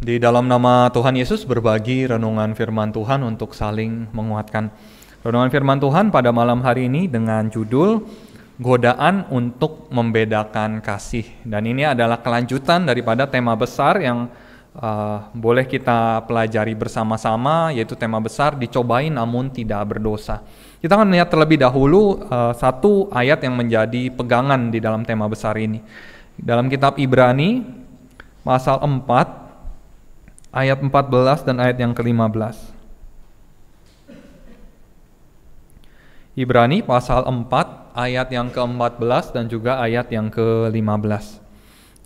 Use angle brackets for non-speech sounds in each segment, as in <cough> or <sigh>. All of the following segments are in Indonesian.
Di dalam nama Tuhan Yesus berbagi renungan firman Tuhan untuk saling menguatkan. Renungan firman Tuhan pada malam hari ini dengan judul Godaan untuk Membedakan Kasih. Dan ini adalah kelanjutan daripada tema besar yang uh, boleh kita pelajari bersama-sama yaitu tema besar dicobain namun tidak berdosa. Kita akan melihat terlebih dahulu uh, satu ayat yang menjadi pegangan di dalam tema besar ini. Dalam kitab Ibrani pasal 4 ayat 14 dan ayat yang ke-15. Ibrani pasal 4 ayat yang ke-14 dan juga ayat yang ke-15.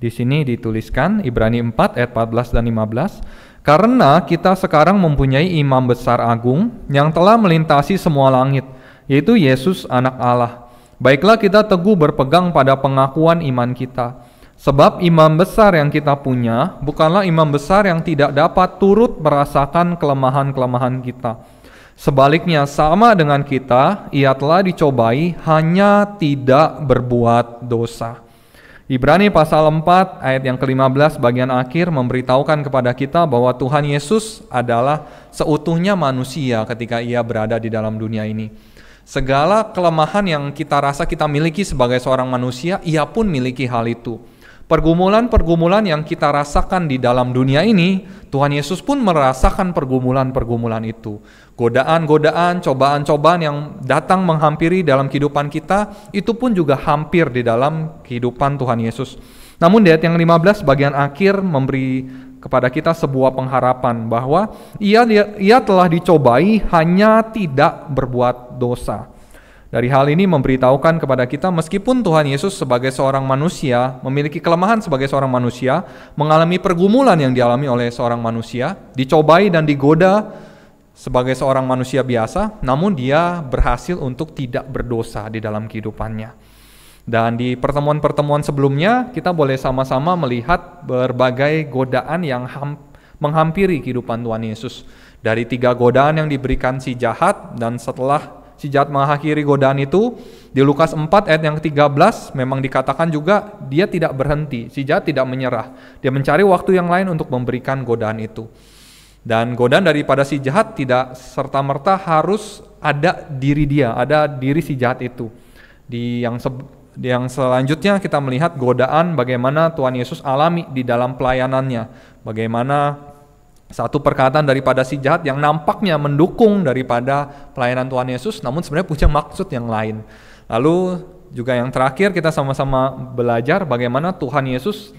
Di sini dituliskan Ibrani 4 ayat 14 dan 15, karena kita sekarang mempunyai imam besar agung yang telah melintasi semua langit, yaitu Yesus anak Allah. Baiklah kita teguh berpegang pada pengakuan iman kita Sebab imam besar yang kita punya bukanlah imam besar yang tidak dapat turut merasakan kelemahan-kelemahan kita. Sebaliknya sama dengan kita, ia telah dicobai hanya tidak berbuat dosa. Ibrani pasal 4 ayat yang ke-15 bagian akhir memberitahukan kepada kita bahwa Tuhan Yesus adalah seutuhnya manusia ketika ia berada di dalam dunia ini. Segala kelemahan yang kita rasa kita miliki sebagai seorang manusia, ia pun miliki hal itu Pergumulan-pergumulan yang kita rasakan di dalam dunia ini, Tuhan Yesus pun merasakan pergumulan-pergumulan itu. Godaan-godaan, cobaan-cobaan yang datang menghampiri dalam kehidupan kita, itu pun juga hampir di dalam kehidupan Tuhan Yesus. Namun di ayat yang 15 bagian akhir memberi kepada kita sebuah pengharapan bahwa ia, ia telah dicobai hanya tidak berbuat dosa. Dari hal ini memberitahukan kepada kita meskipun Tuhan Yesus sebagai seorang manusia memiliki kelemahan sebagai seorang manusia, mengalami pergumulan yang dialami oleh seorang manusia, dicobai dan digoda sebagai seorang manusia biasa, namun dia berhasil untuk tidak berdosa di dalam kehidupannya. Dan di pertemuan-pertemuan sebelumnya kita boleh sama-sama melihat berbagai godaan yang menghampiri kehidupan Tuhan Yesus. Dari tiga godaan yang diberikan si jahat dan setelah si jahat mengakhiri godaan itu di Lukas 4 ayat yang ke-13 memang dikatakan juga dia tidak berhenti, si jahat tidak menyerah. Dia mencari waktu yang lain untuk memberikan godaan itu. Dan godaan daripada si jahat tidak serta-merta harus ada diri dia, ada diri si jahat itu. Di yang yang selanjutnya kita melihat godaan bagaimana Tuhan Yesus alami di dalam pelayanannya. Bagaimana satu perkataan daripada si jahat yang nampaknya mendukung daripada pelayanan Tuhan Yesus namun sebenarnya punya maksud yang lain. Lalu juga yang terakhir kita sama-sama belajar bagaimana Tuhan Yesus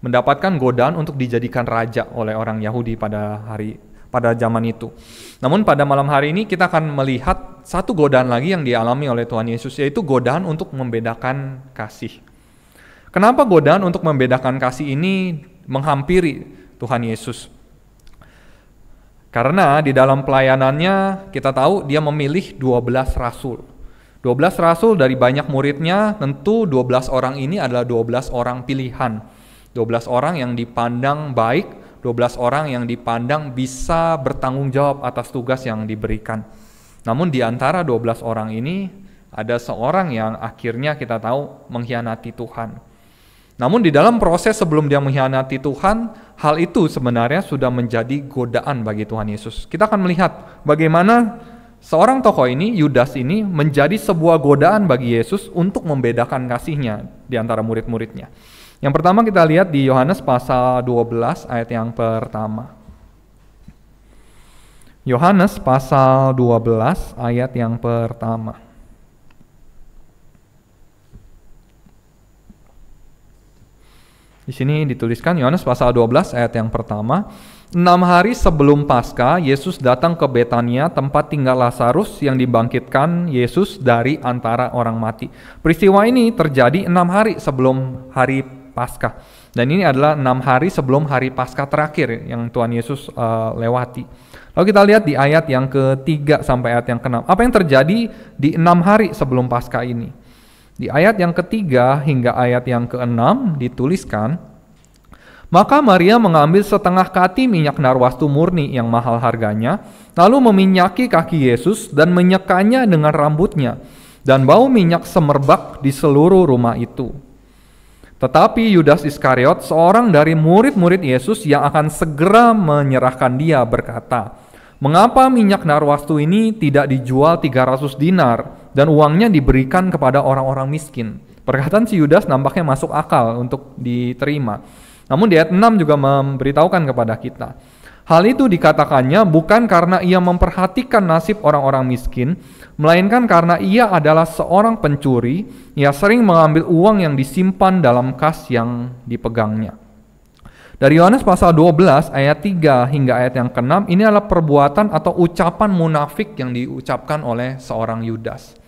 mendapatkan godaan untuk dijadikan raja oleh orang Yahudi pada hari pada zaman itu. Namun pada malam hari ini kita akan melihat satu godaan lagi yang dialami oleh Tuhan Yesus yaitu godaan untuk membedakan kasih. Kenapa godaan untuk membedakan kasih ini menghampiri Tuhan Yesus? Karena di dalam pelayanannya kita tahu dia memilih 12 rasul. 12 rasul dari banyak muridnya, tentu 12 orang ini adalah 12 orang pilihan. 12 orang yang dipandang baik, 12 orang yang dipandang bisa bertanggung jawab atas tugas yang diberikan. Namun di antara 12 orang ini ada seorang yang akhirnya kita tahu mengkhianati Tuhan. Namun di dalam proses sebelum dia mengkhianati Tuhan, hal itu sebenarnya sudah menjadi godaan bagi Tuhan Yesus. Kita akan melihat bagaimana seorang tokoh ini, Yudas ini, menjadi sebuah godaan bagi Yesus untuk membedakan kasihnya di antara murid-muridnya. Yang pertama kita lihat di Yohanes pasal 12 ayat yang pertama. Yohanes pasal 12 ayat yang pertama. Di sini dituliskan Yohanes pasal 12 ayat yang pertama. Enam hari sebelum pasca, Yesus datang ke Betania, tempat tinggal Lazarus yang dibangkitkan Yesus dari antara orang mati. Peristiwa ini terjadi enam hari sebelum hari pasca, dan ini adalah enam hari sebelum hari pasca terakhir yang Tuhan Yesus uh, lewati. Lalu kita lihat di ayat yang ketiga sampai ayat yang keenam, apa yang terjadi di enam hari sebelum pasca ini? Di ayat yang ketiga hingga ayat yang keenam dituliskan, maka Maria mengambil setengah kati minyak narwastu murni yang mahal harganya, lalu meminyaki kaki Yesus dan menyekanya dengan rambutnya, dan bau minyak semerbak di seluruh rumah itu. Tetapi Yudas Iskariot, seorang dari murid-murid Yesus yang akan segera menyerahkan dia berkata, Mengapa minyak narwastu ini tidak dijual 300 dinar dan uangnya diberikan kepada orang-orang miskin. Perkataan si Yudas nampaknya masuk akal untuk diterima. Namun di ayat 6 juga memberitahukan kepada kita. Hal itu dikatakannya bukan karena ia memperhatikan nasib orang-orang miskin, melainkan karena ia adalah seorang pencuri, ia sering mengambil uang yang disimpan dalam kas yang dipegangnya. Dari Yohanes pasal 12 ayat 3 hingga ayat yang ke-6 ini adalah perbuatan atau ucapan munafik yang diucapkan oleh seorang Yudas.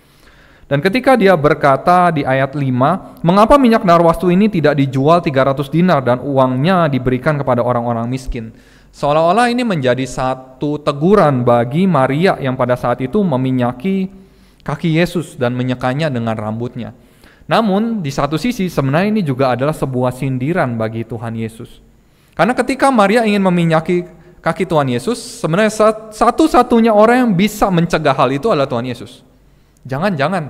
Dan ketika dia berkata di ayat 5, "Mengapa minyak narwastu ini tidak dijual 300 dinar dan uangnya diberikan kepada orang-orang miskin?" Seolah-olah ini menjadi satu teguran bagi Maria yang pada saat itu meminyaki kaki Yesus dan menyekanya dengan rambutnya. Namun di satu sisi sebenarnya ini juga adalah sebuah sindiran bagi Tuhan Yesus. Karena ketika Maria ingin meminyaki kaki Tuhan Yesus, sebenarnya satu-satunya orang yang bisa mencegah hal itu adalah Tuhan Yesus. Jangan, jangan.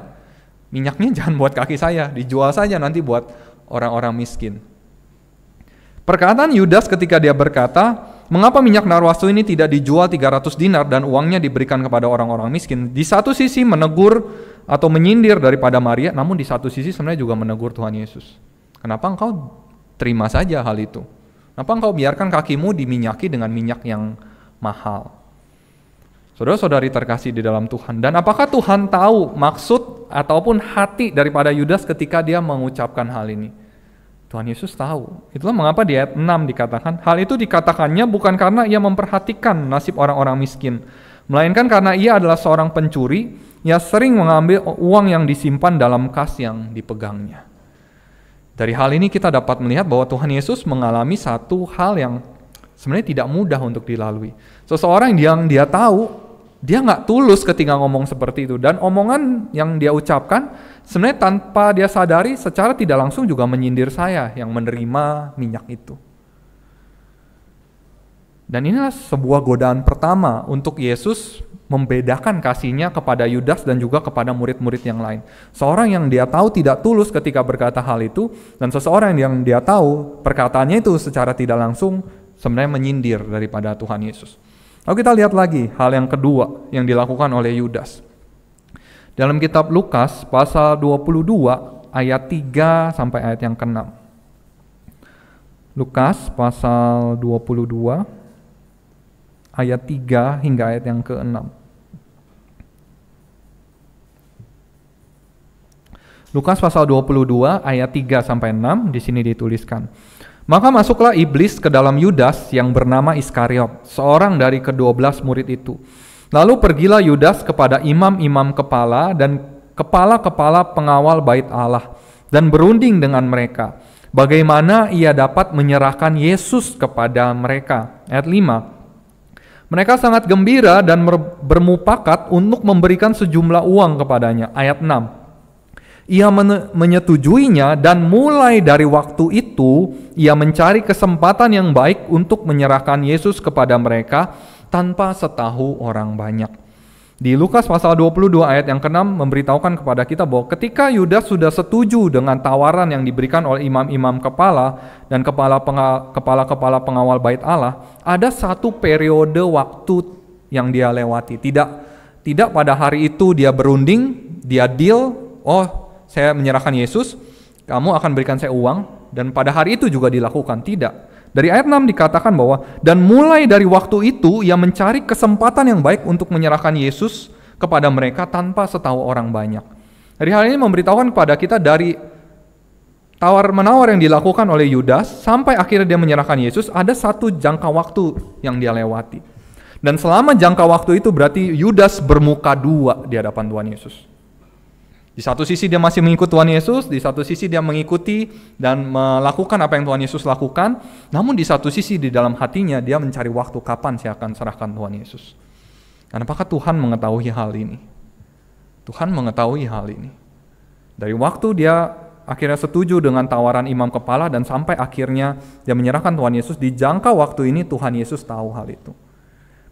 Minyaknya <laughs> jangan buat kaki saya, dijual saja nanti buat orang-orang miskin. Perkataan Yudas ketika dia berkata, Mengapa minyak narwastu ini tidak dijual 300 dinar dan uangnya diberikan kepada orang-orang miskin? Di satu sisi menegur atau menyindir daripada Maria, namun di satu sisi sebenarnya juga menegur Tuhan Yesus. Kenapa engkau terima saja hal itu? Kenapa engkau biarkan kakimu diminyaki dengan minyak yang mahal? Saudara-saudari terkasih di dalam Tuhan. Dan apakah Tuhan tahu maksud ataupun hati daripada Yudas ketika dia mengucapkan hal ini? Tuhan Yesus tahu. Itulah mengapa di ayat 6 dikatakan, hal itu dikatakannya bukan karena ia memperhatikan nasib orang-orang miskin, melainkan karena ia adalah seorang pencuri, ia sering mengambil uang yang disimpan dalam kas yang dipegangnya. Dari hal ini kita dapat melihat bahwa Tuhan Yesus mengalami satu hal yang sebenarnya tidak mudah untuk dilalui. Seseorang yang dia tahu dia nggak tulus ketika ngomong seperti itu dan omongan yang dia ucapkan sebenarnya tanpa dia sadari secara tidak langsung juga menyindir saya yang menerima minyak itu. Dan inilah sebuah godaan pertama untuk Yesus membedakan kasihnya kepada Yudas dan juga kepada murid-murid yang lain. Seorang yang dia tahu tidak tulus ketika berkata hal itu dan seseorang yang dia tahu perkataannya itu secara tidak langsung sebenarnya menyindir daripada Tuhan Yesus. Lalu kita lihat lagi hal yang kedua yang dilakukan oleh Yudas. Dalam kitab Lukas pasal 22 ayat 3 sampai ayat yang ke-6. Lukas pasal 22 ayat 3 hingga ayat yang ke-6. Lukas pasal 22 ayat 3 sampai 6 di sini dituliskan. Maka masuklah iblis ke dalam Yudas yang bernama Iskariot, seorang dari kedua belas murid itu. Lalu pergilah Yudas kepada imam-imam kepala dan kepala-kepala pengawal bait Allah dan berunding dengan mereka. Bagaimana ia dapat menyerahkan Yesus kepada mereka. Ayat 5. Mereka sangat gembira dan bermupakat untuk memberikan sejumlah uang kepadanya. Ayat 6 ia menyetujuinya dan mulai dari waktu itu ia mencari kesempatan yang baik untuk menyerahkan Yesus kepada mereka tanpa setahu orang banyak. Di Lukas pasal 22 ayat yang ke-6 memberitahukan kepada kita bahwa ketika Yudas sudah setuju dengan tawaran yang diberikan oleh imam-imam kepala dan kepala-kepala pengawal bait Allah, ada satu periode waktu yang dia lewati. Tidak tidak pada hari itu dia berunding, dia deal, oh saya menyerahkan Yesus, kamu akan berikan saya uang dan pada hari itu juga dilakukan. Tidak. Dari ayat 6 dikatakan bahwa dan mulai dari waktu itu ia mencari kesempatan yang baik untuk menyerahkan Yesus kepada mereka tanpa setahu orang banyak. Dari hal ini memberitahukan kepada kita dari tawar menawar yang dilakukan oleh Yudas sampai akhirnya dia menyerahkan Yesus ada satu jangka waktu yang dia lewati. Dan selama jangka waktu itu berarti Yudas bermuka dua di hadapan Tuhan Yesus. Di satu sisi dia masih mengikuti Tuhan Yesus, di satu sisi dia mengikuti dan melakukan apa yang Tuhan Yesus lakukan, namun di satu sisi di dalam hatinya dia mencari waktu kapan saya akan serahkan Tuhan Yesus. Dan apakah Tuhan mengetahui hal ini? Tuhan mengetahui hal ini. Dari waktu dia akhirnya setuju dengan tawaran imam kepala dan sampai akhirnya dia menyerahkan Tuhan Yesus, di jangka waktu ini Tuhan Yesus tahu hal itu.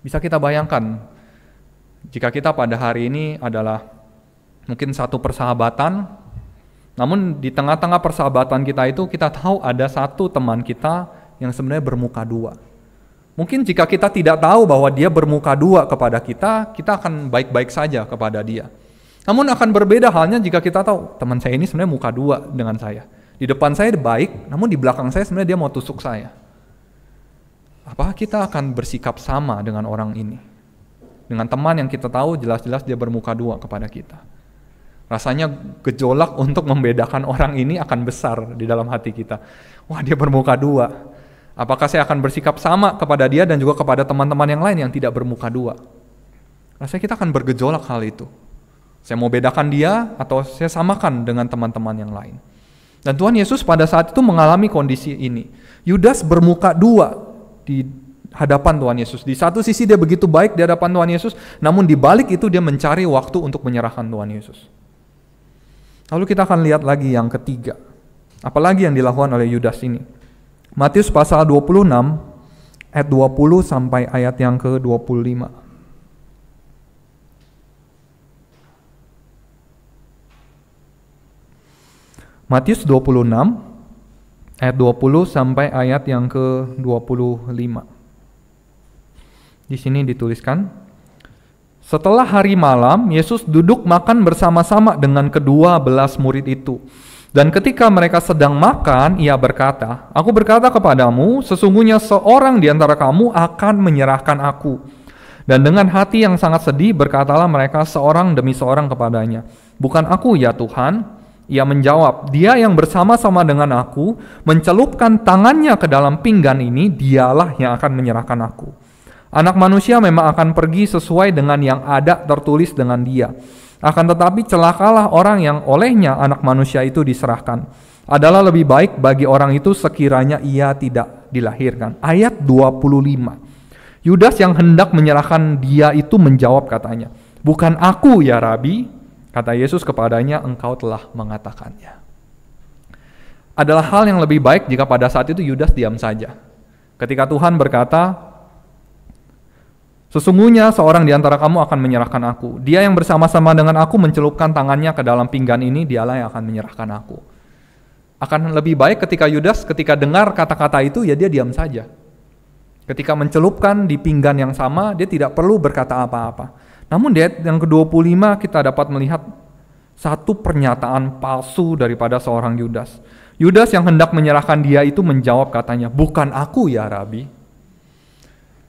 Bisa kita bayangkan jika kita pada hari ini adalah mungkin satu persahabatan. Namun di tengah-tengah persahabatan kita itu kita tahu ada satu teman kita yang sebenarnya bermuka dua. Mungkin jika kita tidak tahu bahwa dia bermuka dua kepada kita, kita akan baik-baik saja kepada dia. Namun akan berbeda halnya jika kita tahu teman saya ini sebenarnya muka dua dengan saya. Di depan saya baik, namun di belakang saya sebenarnya dia mau tusuk saya. Apa kita akan bersikap sama dengan orang ini? Dengan teman yang kita tahu jelas-jelas dia bermuka dua kepada kita. Rasanya gejolak untuk membedakan orang ini akan besar di dalam hati kita. Wah, dia bermuka dua. Apakah saya akan bersikap sama kepada dia dan juga kepada teman-teman yang lain yang tidak bermuka dua? Rasanya kita akan bergejolak hal itu. Saya mau bedakan dia atau saya samakan dengan teman-teman yang lain. Dan Tuhan Yesus pada saat itu mengalami kondisi ini. Yudas bermuka dua di hadapan Tuhan Yesus. Di satu sisi dia begitu baik di hadapan Tuhan Yesus, namun di balik itu dia mencari waktu untuk menyerahkan Tuhan Yesus. Lalu kita akan lihat lagi yang ketiga. Apalagi yang dilakukan oleh Yudas ini. Matius pasal 26 ayat 20 sampai ayat yang ke-25. Matius 26 ayat 20 sampai ayat yang ke-25. Di sini dituliskan setelah hari malam, Yesus duduk makan bersama-sama dengan kedua belas murid itu. Dan ketika mereka sedang makan, ia berkata, Aku berkata kepadamu, sesungguhnya seorang di antara kamu akan menyerahkan aku. Dan dengan hati yang sangat sedih berkatalah mereka seorang demi seorang kepadanya, Bukan aku ya Tuhan. Ia menjawab, dia yang bersama-sama dengan aku, mencelupkan tangannya ke dalam pinggan ini, dialah yang akan menyerahkan aku. Anak manusia memang akan pergi sesuai dengan yang ada tertulis dengan dia. Akan tetapi celakalah orang yang olehnya anak manusia itu diserahkan. Adalah lebih baik bagi orang itu sekiranya ia tidak dilahirkan. Ayat 25. Yudas yang hendak menyerahkan dia itu menjawab katanya, "Bukan aku ya Rabi," kata Yesus kepadanya, "Engkau telah mengatakannya." Adalah hal yang lebih baik jika pada saat itu Yudas diam saja. Ketika Tuhan berkata, Sesungguhnya seorang di antara kamu akan menyerahkan aku. Dia yang bersama-sama dengan aku mencelupkan tangannya ke dalam pinggan ini, dialah yang akan menyerahkan aku. Akan lebih baik ketika Yudas ketika dengar kata-kata itu ya dia diam saja. Ketika mencelupkan di pinggan yang sama, dia tidak perlu berkata apa-apa. Namun ayat yang ke-25 kita dapat melihat satu pernyataan palsu daripada seorang Yudas. Yudas yang hendak menyerahkan dia itu menjawab katanya, "Bukan aku ya Rabi,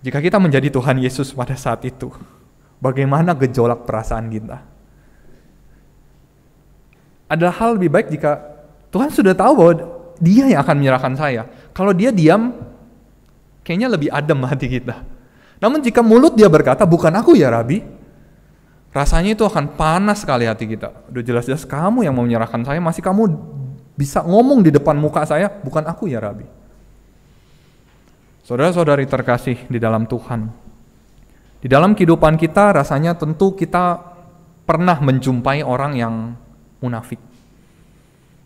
jika kita menjadi Tuhan Yesus pada saat itu, bagaimana gejolak perasaan kita? Adalah hal lebih baik jika Tuhan sudah tahu bahwa dia yang akan menyerahkan saya. Kalau dia diam, kayaknya lebih adem hati kita. Namun jika mulut dia berkata, bukan aku ya Rabi, rasanya itu akan panas sekali hati kita. Udah jelas-jelas kamu yang mau menyerahkan saya, masih kamu bisa ngomong di depan muka saya, bukan aku ya Rabi. Saudara-saudari terkasih di dalam Tuhan, di dalam kehidupan kita rasanya tentu kita pernah menjumpai orang yang munafik.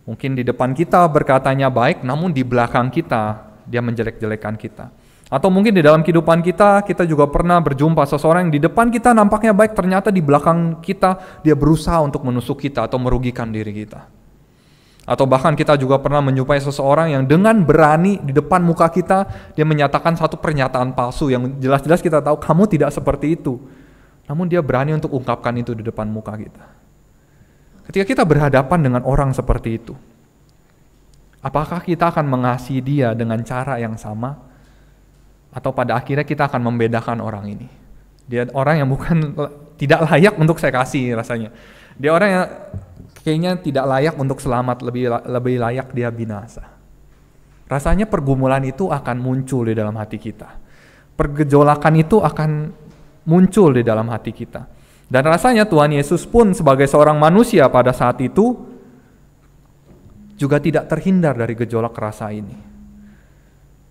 Mungkin di depan kita berkatanya baik, namun di belakang kita dia menjelek-jelekan kita. Atau mungkin di dalam kehidupan kita, kita juga pernah berjumpa seseorang yang di depan kita nampaknya baik, ternyata di belakang kita dia berusaha untuk menusuk kita atau merugikan diri kita. Atau bahkan kita juga pernah menyupai seseorang yang dengan berani di depan muka kita dia menyatakan satu pernyataan palsu yang jelas-jelas kita tahu kamu tidak seperti itu. Namun dia berani untuk ungkapkan itu di depan muka kita. Ketika kita berhadapan dengan orang seperti itu, apakah kita akan mengasihi dia dengan cara yang sama? Atau pada akhirnya kita akan membedakan orang ini. Dia orang yang bukan <laughs> tidak layak untuk saya kasih rasanya. Dia orang yang kayaknya tidak layak untuk selamat, lebih lebih layak dia binasa. Rasanya pergumulan itu akan muncul di dalam hati kita. Pergejolakan itu akan muncul di dalam hati kita. Dan rasanya Tuhan Yesus pun sebagai seorang manusia pada saat itu juga tidak terhindar dari gejolak rasa ini.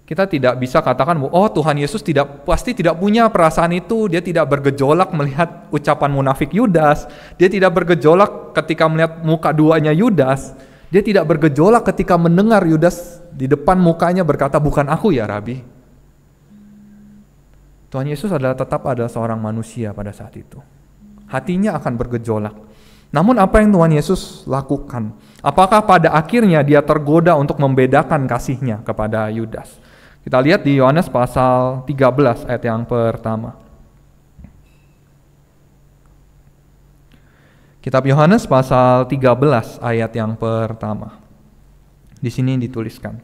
Kita tidak bisa katakan, oh Tuhan Yesus tidak pasti tidak punya perasaan itu, dia tidak bergejolak melihat ucapan munafik Yudas, dia tidak bergejolak ketika melihat muka duanya Yudas, dia tidak bergejolak ketika mendengar Yudas di depan mukanya berkata, bukan aku ya Rabi. Tuhan Yesus adalah tetap ada seorang manusia pada saat itu. Hatinya akan bergejolak. Namun apa yang Tuhan Yesus lakukan? Apakah pada akhirnya dia tergoda untuk membedakan kasihnya kepada Yudas? Kita lihat di Yohanes pasal 13 ayat yang pertama. Kitab Yohanes pasal 13 ayat yang pertama. Di sini dituliskan.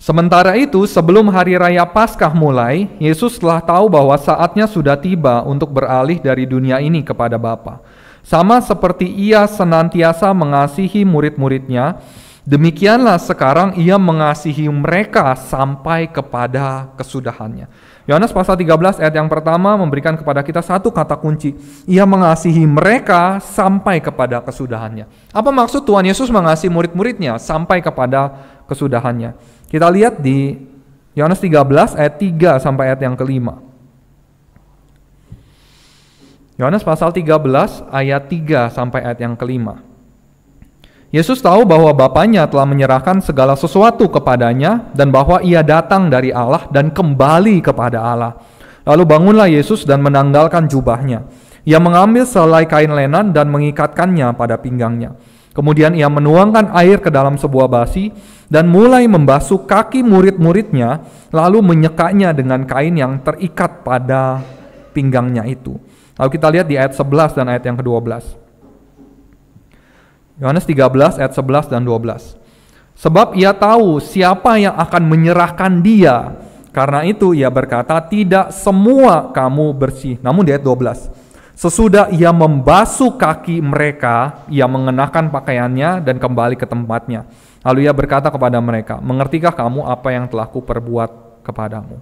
Sementara itu, sebelum hari raya Paskah mulai, Yesus telah tahu bahwa saatnya sudah tiba untuk beralih dari dunia ini kepada Bapa. Sama seperti ia senantiasa mengasihi murid-muridnya, Demikianlah sekarang ia mengasihi mereka sampai kepada kesudahannya. Yohanes pasal 13 ayat yang pertama memberikan kepada kita satu kata kunci. Ia mengasihi mereka sampai kepada kesudahannya. Apa maksud Tuhan Yesus mengasihi murid-muridnya sampai kepada kesudahannya? Kita lihat di Yohanes 13 ayat 3 sampai ayat yang kelima. Yohanes pasal 13 ayat 3 sampai ayat yang kelima. Yesus tahu bahwa Bapaknya telah menyerahkan segala sesuatu kepadanya dan bahwa ia datang dari Allah dan kembali kepada Allah. Lalu bangunlah Yesus dan menanggalkan jubahnya. Ia mengambil selai kain lenan dan mengikatkannya pada pinggangnya. Kemudian ia menuangkan air ke dalam sebuah basi dan mulai membasuh kaki murid-muridnya lalu menyekanya dengan kain yang terikat pada pinggangnya itu. Lalu kita lihat di ayat 11 dan ayat yang ke-12. Yohanes 13 ayat 11 dan 12. Sebab ia tahu siapa yang akan menyerahkan dia. Karena itu ia berkata, tidak semua kamu bersih. Namun di ayat 12, Sesudah ia membasuh kaki mereka, ia mengenakan pakaiannya dan kembali ke tempatnya. Lalu ia berkata kepada mereka, Mengertikah kamu apa yang telah kuperbuat kepadamu?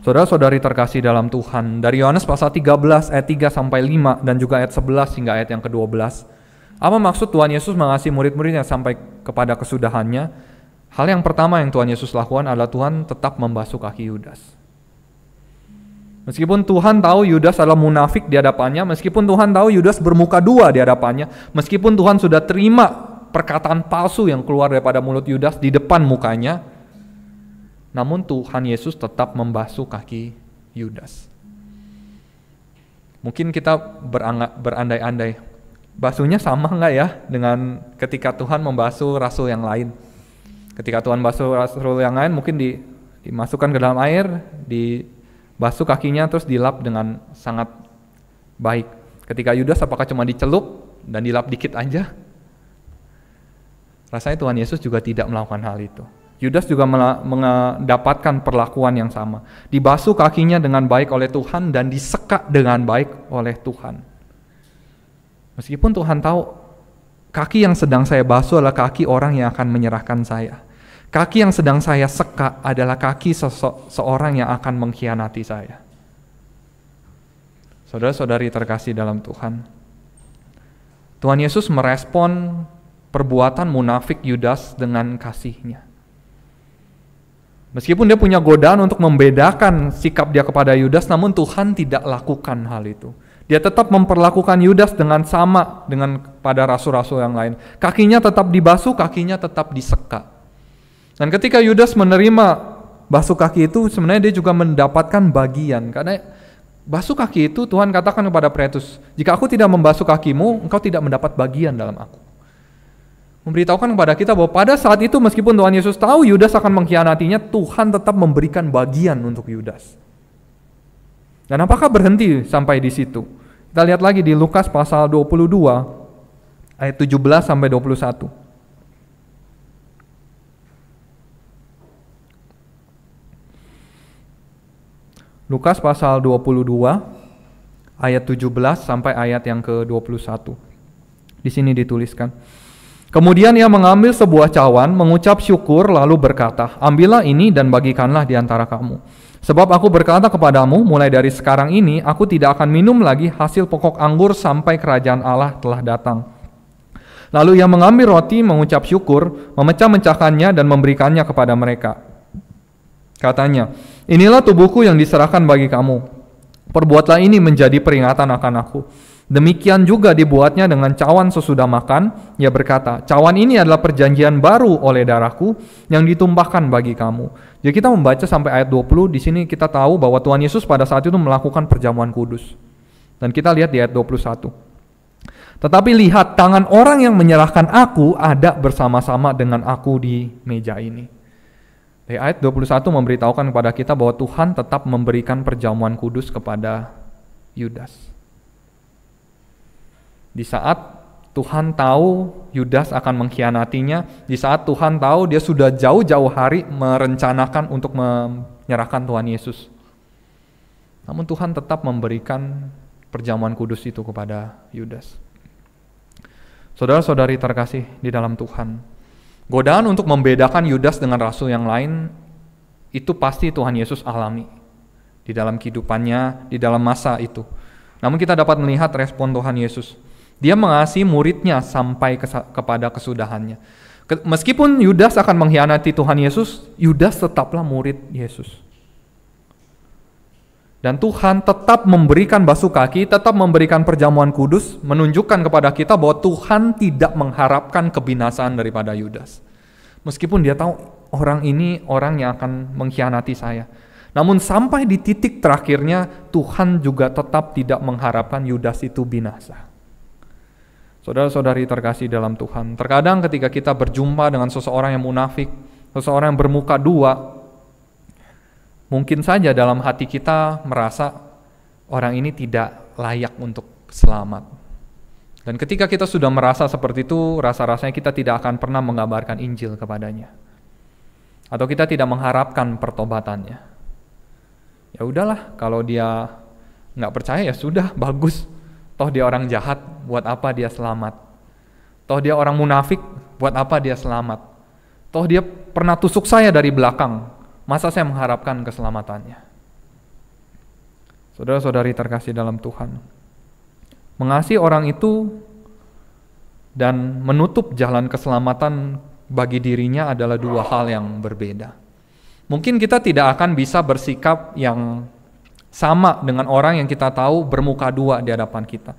Saudara-saudari terkasih dalam Tuhan, dari Yohanes pasal 13 ayat 3 sampai 5 dan juga ayat 11 hingga ayat yang ke-12, apa maksud Tuhan Yesus mengasihi murid-muridnya sampai kepada kesudahannya? Hal yang pertama yang Tuhan Yesus lakukan adalah Tuhan tetap membasuh kaki Yudas. Meskipun Tuhan tahu Yudas adalah munafik di hadapannya, meskipun Tuhan tahu Yudas bermuka dua di hadapannya, meskipun Tuhan sudah terima perkataan palsu yang keluar daripada mulut Yudas di depan mukanya, namun Tuhan Yesus tetap membasuh kaki Yudas. Mungkin kita berandai-andai, basuhnya sama nggak ya dengan ketika Tuhan membasuh rasul yang lain? Ketika Tuhan basuh rasul yang lain mungkin di, dimasukkan ke dalam air, dibasuh kakinya terus dilap dengan sangat baik. Ketika Yudas apakah cuma dicelup dan dilap dikit aja? Rasanya Tuhan Yesus juga tidak melakukan hal itu. Yudas juga mendapatkan perlakuan yang sama. Dibasuh kakinya dengan baik oleh Tuhan dan disekat dengan baik oleh Tuhan. Meskipun Tuhan tahu kaki yang sedang saya basuh adalah kaki orang yang akan menyerahkan saya. Kaki yang sedang saya seka adalah kaki seseorang yang akan mengkhianati saya. Saudara-saudari terkasih dalam Tuhan. Tuhan Yesus merespon perbuatan munafik Yudas dengan kasihnya. Meskipun dia punya godaan untuk membedakan sikap dia kepada Yudas, namun Tuhan tidak lakukan hal itu. Dia tetap memperlakukan Yudas dengan sama dengan pada rasul-rasul yang lain. Kakinya tetap dibasuh, kakinya tetap diseka. Dan ketika Yudas menerima basuh kaki itu, sebenarnya dia juga mendapatkan bagian. Karena basuh kaki itu Tuhan katakan kepada Petrus, jika aku tidak membasuh kakimu, engkau tidak mendapat bagian dalam aku. Memberitahukan kepada kita bahwa pada saat itu meskipun Tuhan Yesus tahu Yudas akan mengkhianatinya, Tuhan tetap memberikan bagian untuk Yudas. Dan apakah berhenti sampai di situ? Kita lihat lagi di Lukas pasal 22 ayat 17 sampai 21. Lukas pasal 22 ayat 17 sampai ayat yang ke-21. Di sini dituliskan. Kemudian ia mengambil sebuah cawan, mengucap syukur lalu berkata, "Ambillah ini dan bagikanlah di antara kamu." Sebab aku berkata kepadamu, mulai dari sekarang ini aku tidak akan minum lagi hasil pokok anggur sampai kerajaan Allah telah datang. Lalu ia mengambil roti, mengucap syukur, memecah-mecahkannya dan memberikannya kepada mereka. Katanya, inilah tubuhku yang diserahkan bagi kamu. Perbuatlah ini menjadi peringatan akan aku. Demikian juga dibuatnya dengan cawan sesudah makan. Ia berkata, cawan ini adalah perjanjian baru oleh darahku yang ditumpahkan bagi kamu. Jadi ya, kita membaca sampai ayat 20, di sini kita tahu bahwa Tuhan Yesus pada saat itu melakukan perjamuan kudus. Dan kita lihat di ayat 21. Tetapi lihat tangan orang yang menyerahkan aku ada bersama-sama dengan aku di meja ini. Di ayat 21 memberitahukan kepada kita bahwa Tuhan tetap memberikan perjamuan kudus kepada Yudas. Di saat Tuhan tahu Yudas akan mengkhianatinya, di saat Tuhan tahu dia sudah jauh-jauh hari merencanakan untuk menyerahkan Tuhan Yesus. Namun Tuhan tetap memberikan perjamuan kudus itu kepada Yudas. Saudara-saudari terkasih di dalam Tuhan, godaan untuk membedakan Yudas dengan rasul yang lain itu pasti Tuhan Yesus alami di dalam kehidupannya, di dalam masa itu. Namun kita dapat melihat respon Tuhan Yesus. Dia mengasihi muridnya sampai kepada kesudahannya. meskipun Yudas akan mengkhianati Tuhan Yesus, Yudas tetaplah murid Yesus. Dan Tuhan tetap memberikan basuh kaki, tetap memberikan perjamuan kudus, menunjukkan kepada kita bahwa Tuhan tidak mengharapkan kebinasaan daripada Yudas. Meskipun dia tahu orang ini orang yang akan mengkhianati saya. Namun sampai di titik terakhirnya Tuhan juga tetap tidak mengharapkan Yudas itu binasa. Saudara-saudari terkasih dalam Tuhan, terkadang ketika kita berjumpa dengan seseorang yang munafik, seseorang yang bermuka dua, mungkin saja dalam hati kita merasa orang ini tidak layak untuk selamat. Dan ketika kita sudah merasa seperti itu, rasa-rasanya kita tidak akan pernah mengabarkan Injil kepadanya. Atau kita tidak mengharapkan pertobatannya. Ya udahlah, kalau dia nggak percaya ya sudah, bagus. Toh dia orang jahat, buat apa dia selamat? Toh dia orang munafik, buat apa dia selamat? Toh dia pernah tusuk saya dari belakang, masa saya mengharapkan keselamatannya? Saudara-saudari terkasih dalam Tuhan, mengasihi orang itu dan menutup jalan keselamatan bagi dirinya adalah dua hal yang berbeda. Mungkin kita tidak akan bisa bersikap yang sama dengan orang yang kita tahu bermuka dua di hadapan kita.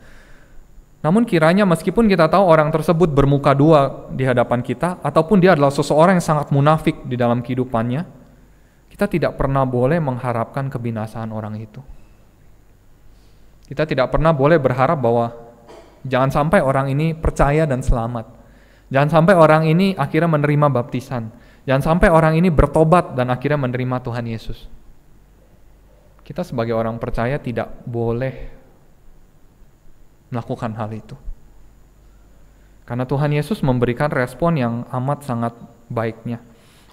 Namun kiranya meskipun kita tahu orang tersebut bermuka dua di hadapan kita, ataupun dia adalah seseorang yang sangat munafik di dalam kehidupannya, kita tidak pernah boleh mengharapkan kebinasaan orang itu. Kita tidak pernah boleh berharap bahwa jangan sampai orang ini percaya dan selamat. Jangan sampai orang ini akhirnya menerima baptisan. Jangan sampai orang ini bertobat dan akhirnya menerima Tuhan Yesus. Kita sebagai orang percaya tidak boleh melakukan hal itu. Karena Tuhan Yesus memberikan respon yang amat sangat baiknya.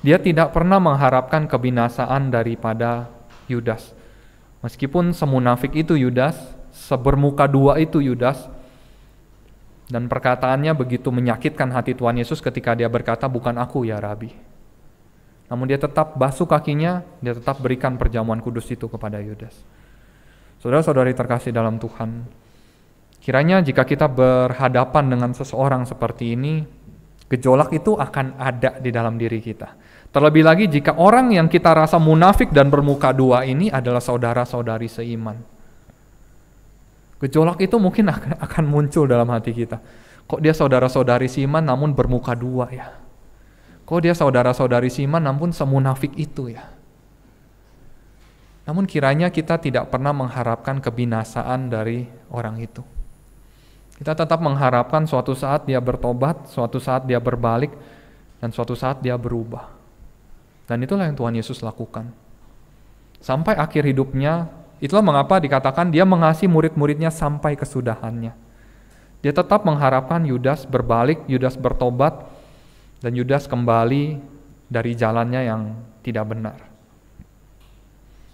Dia tidak pernah mengharapkan kebinasaan daripada Yudas. Meskipun semunafik itu Yudas, sebermuka dua itu Yudas, dan perkataannya begitu menyakitkan hati Tuhan Yesus ketika dia berkata, bukan aku ya Rabi, namun dia tetap basuh kakinya, dia tetap berikan perjamuan kudus itu kepada Yudas. Saudara-saudari terkasih dalam Tuhan, kiranya jika kita berhadapan dengan seseorang seperti ini, gejolak itu akan ada di dalam diri kita. Terlebih lagi jika orang yang kita rasa munafik dan bermuka dua ini adalah saudara-saudari seiman. Gejolak itu mungkin akan muncul dalam hati kita. Kok dia saudara-saudari seiman namun bermuka dua ya? Kok dia saudara-saudari Siman namun semunafik itu ya. Namun kiranya kita tidak pernah mengharapkan kebinasaan dari orang itu. Kita tetap mengharapkan suatu saat dia bertobat, suatu saat dia berbalik, dan suatu saat dia berubah. Dan itulah yang Tuhan Yesus lakukan. Sampai akhir hidupnya, itulah mengapa dikatakan dia mengasihi murid-muridnya sampai kesudahannya. Dia tetap mengharapkan Yudas berbalik, Yudas bertobat, dan Yudas kembali dari jalannya yang tidak benar.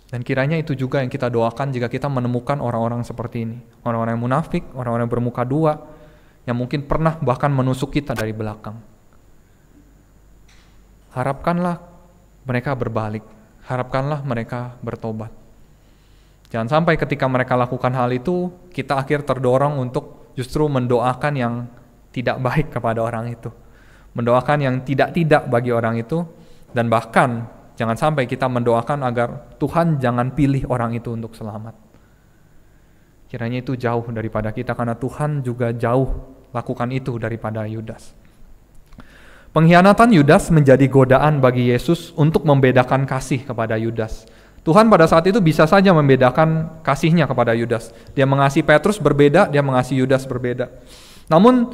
Dan kiranya itu juga yang kita doakan jika kita menemukan orang-orang seperti ini. Orang-orang yang munafik, orang-orang yang bermuka dua, yang mungkin pernah bahkan menusuk kita dari belakang. Harapkanlah mereka berbalik. Harapkanlah mereka bertobat. Jangan sampai ketika mereka lakukan hal itu, kita akhir terdorong untuk justru mendoakan yang tidak baik kepada orang itu mendoakan yang tidak-tidak bagi orang itu dan bahkan jangan sampai kita mendoakan agar Tuhan jangan pilih orang itu untuk selamat. Kiranya itu jauh daripada kita karena Tuhan juga jauh lakukan itu daripada Yudas. Pengkhianatan Yudas menjadi godaan bagi Yesus untuk membedakan kasih kepada Yudas. Tuhan pada saat itu bisa saja membedakan kasihnya kepada Yudas. Dia mengasihi Petrus berbeda, dia mengasihi Yudas berbeda. Namun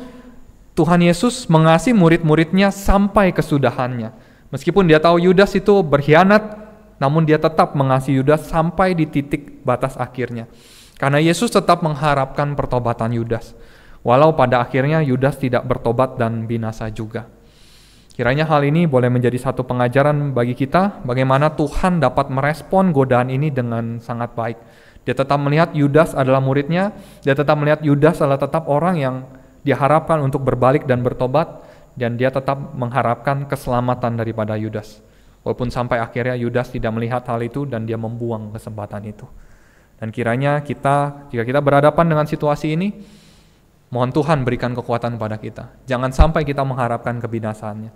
Tuhan Yesus mengasihi murid-muridnya sampai kesudahannya. Meskipun dia tahu Yudas itu berkhianat, namun dia tetap mengasihi Yudas sampai di titik batas akhirnya. Karena Yesus tetap mengharapkan pertobatan Yudas. Walau pada akhirnya Yudas tidak bertobat dan binasa juga. Kiranya hal ini boleh menjadi satu pengajaran bagi kita bagaimana Tuhan dapat merespon godaan ini dengan sangat baik. Dia tetap melihat Yudas adalah muridnya, dia tetap melihat Yudas adalah tetap orang yang diharapkan untuk berbalik dan bertobat dan dia tetap mengharapkan keselamatan daripada Yudas. Walaupun sampai akhirnya Yudas tidak melihat hal itu dan dia membuang kesempatan itu. Dan kiranya kita, jika kita berhadapan dengan situasi ini, mohon Tuhan berikan kekuatan kepada kita. Jangan sampai kita mengharapkan kebinasaannya.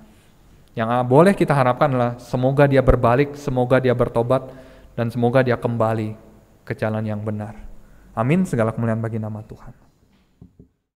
Yang boleh kita harapkan adalah semoga dia berbalik, semoga dia bertobat, dan semoga dia kembali ke jalan yang benar. Amin, segala kemuliaan bagi nama Tuhan.